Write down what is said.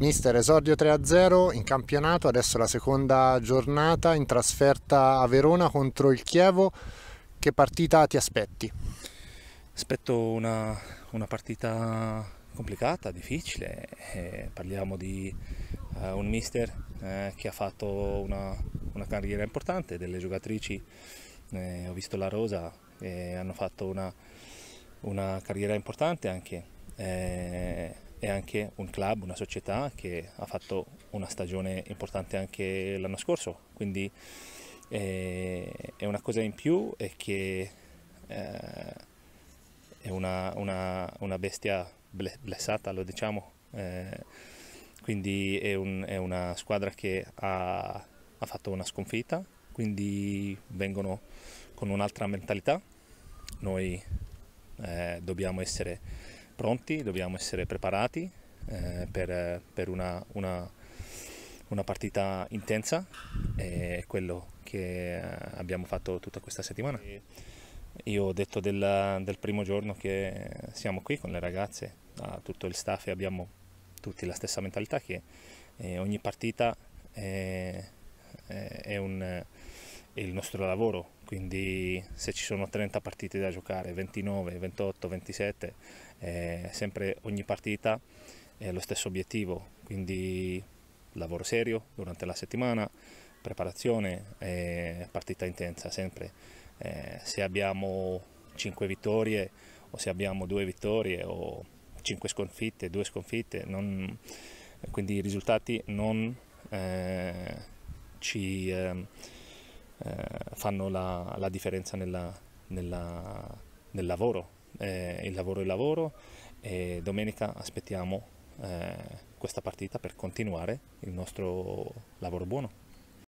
Mister esordio 3-0 in campionato, adesso la seconda giornata in trasferta a Verona contro il Chievo. Che partita ti aspetti? Aspetto una, una partita complicata, difficile. Eh, parliamo di eh, un mister eh, che ha fatto una, una, carriera importante, delle giocatrici, eh, ho visto la Rosa, eh, hanno fatto una, una, carriera importante anche eh, è anche un club, una società che ha fatto una stagione importante anche l'anno scorso, quindi eh, è una cosa in più e che eh, è una, una, una bestia blessata, lo diciamo, eh, quindi è, un, è una squadra che ha, ha fatto una sconfitta, quindi vengono con un'altra mentalità, noi eh, dobbiamo essere pronti, dobbiamo essere preparati eh, per, per una, una, una, partita intensa è quello che abbiamo fatto tutta questa settimana. Io ho detto del, del primo giorno che siamo qui con le ragazze, tutto il staff e abbiamo tutti la stessa mentalità che eh, ogni partita è, è, è un il nostro lavoro, quindi se ci sono 30 partite da giocare, 29, 28, 27, eh, sempre ogni partita è lo stesso obiettivo, quindi lavoro serio durante la settimana, preparazione e partita intensa sempre. Eh, se abbiamo 5 vittorie o se abbiamo 2 vittorie o 5 sconfitte, 2 sconfitte, non, quindi i risultati non eh, ci... Eh, eh, fanno la, la, differenza nella, nella, nel lavoro. Eh, il lavoro è il lavoro e domenica aspettiamo eh, questa partita per continuare il nostro lavoro buono.